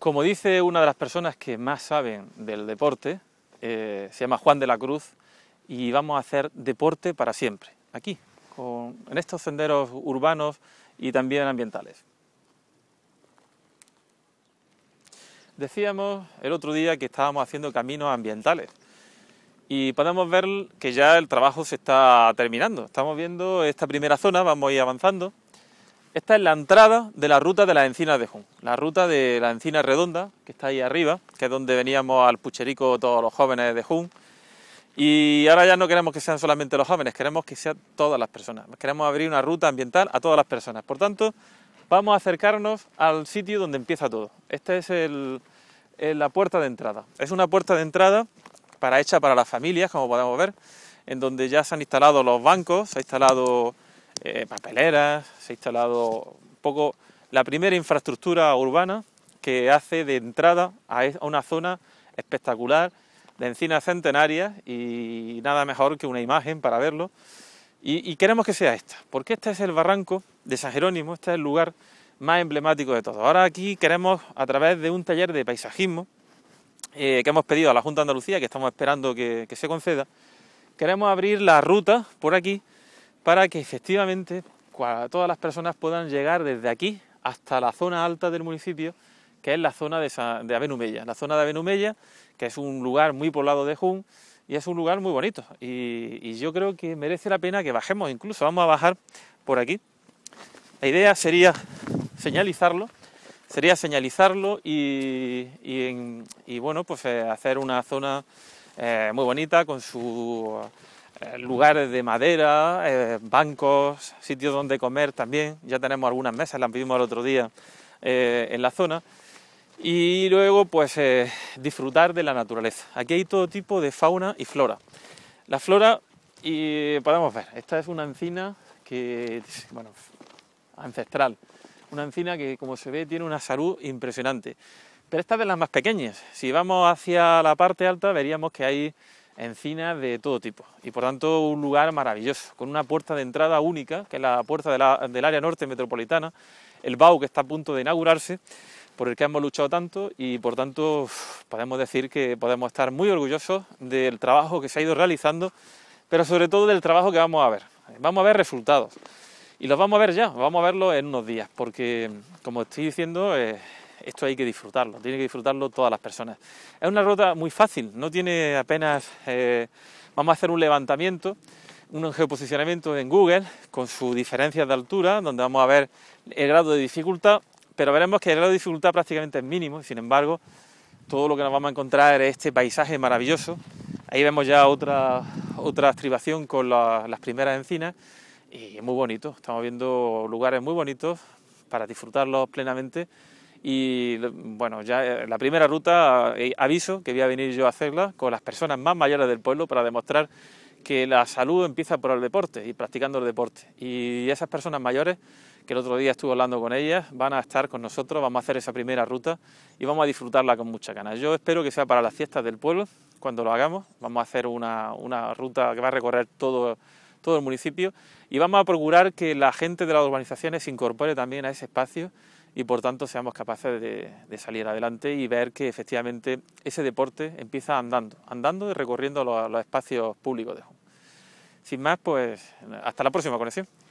Como dice una de las personas que más saben del deporte, eh, se llama Juan de la Cruz, y vamos a hacer deporte para siempre, aquí, en estos senderos urbanos y también ambientales. Decíamos el otro día que estábamos haciendo caminos ambientales y podemos ver que ya el trabajo se está terminando. Estamos viendo esta primera zona, vamos a ir avanzando esta es la entrada de la ruta de las encinas de Jun, la ruta de la encina redonda, que está ahí arriba, que es donde veníamos al pucherico todos los jóvenes de Jun. Y ahora ya no queremos que sean solamente los jóvenes, queremos que sean todas las personas. Queremos abrir una ruta ambiental a todas las personas. Por tanto, vamos a acercarnos al sitio donde empieza todo. Esta es la puerta de entrada. Es una puerta de entrada para hecha para las familias, como podemos ver, en donde ya se han instalado los bancos, se ha instalado eh, papeleras, se ha instalado un poco la primera infraestructura urbana que hace de entrada a una zona espectacular de encinas centenarias y nada mejor que una imagen para verlo. Y, queremos que sea esta, porque este es el barranco de San Jerónimo, este es el lugar más emblemático de todo. Ahora aquí queremos, a través de un taller de paisajismo eh, que hemos pedido a la Junta de Andalucía, que estamos esperando que, que se conceda, queremos abrir la ruta por aquí para que efectivamente todas las personas puedan llegar desde aquí hasta la zona alta del municipio, que es la zona de, Avenumella. La zona de Avenumella, que es un lugar muy poblado de Jun y es un lugar muy bonito. Y, yo creo que merece la pena que bajemos, incluso vamos a bajar por aquí. La idea sería señalizarlo sería señalizarlo y, bueno, pues eh, hacer una zona eh, muy bonita con su eh, lugares de madera, eh, bancos, sitios donde comer también. Ya tenemos algunas mesas, las vimos el otro día eh, en la zona. Y luego, pues disfrutar de la naturaleza. Aquí hay todo tipo de fauna y flora. La flora, y podemos ver, esta es una encina que, bueno, ancestral. Una encina que, como se ve, tiene una salud impresionante. Pero esta es de las más pequeñas. Si vamos hacia la parte alta, veríamos que hay encinas de todo tipo y por tanto un lugar maravilloso, con una puerta de entrada única, que es la puerta del área norte metropolitana, el BAU que está a punto de inaugurarse, por el que hemos luchado tanto y por tanto podemos decir que podemos estar muy orgullosos del trabajo que se ha ido realizando, pero sobre todo del trabajo que vamos a ver. Vamos a ver resultados y los vamos a ver ya, vamos a verlo en unos días, porque como estoy diciendo... Eh, esto hay que disfrutarlo, tiene que disfrutarlo todas las personas. Es una ruta muy fácil, no tiene apenas... Eh, vamos a hacer un levantamiento, un geoposicionamiento en Google con sus diferencias de altura, donde vamos a ver el grado de dificultad, pero veremos que el grado de dificultad prácticamente es mínimo, sin embargo, todo lo que nos vamos a encontrar es este paisaje maravilloso. Ahí vemos ya otra, otra estribación con las primeras encinas y es muy bonito, estamos viendo lugares muy bonitos para disfrutarlos plenamente y bueno, ya eh, la primera ruta, eh, aviso que voy a venir yo a hacerla con las personas más mayores del pueblo para demostrar que la salud empieza por el deporte y practicando el deporte. Y esas personas mayores, que el otro día estuve hablando con ellas, van a estar con nosotros, vamos a hacer esa primera ruta y vamos a disfrutarla con mucha ganas. Yo espero que sea para las fiestas del pueblo, cuando lo hagamos, vamos a hacer una, ruta que va a recorrer todo, todo el municipio y vamos a procurar que la gente de las urbanizaciones se incorpore también a ese espacio y por tanto seamos capaces de, salir adelante y ver que efectivamente ese deporte empieza andando, andando y recorriendo los, espacios públicos de Sin más, pues hasta la próxima conexión.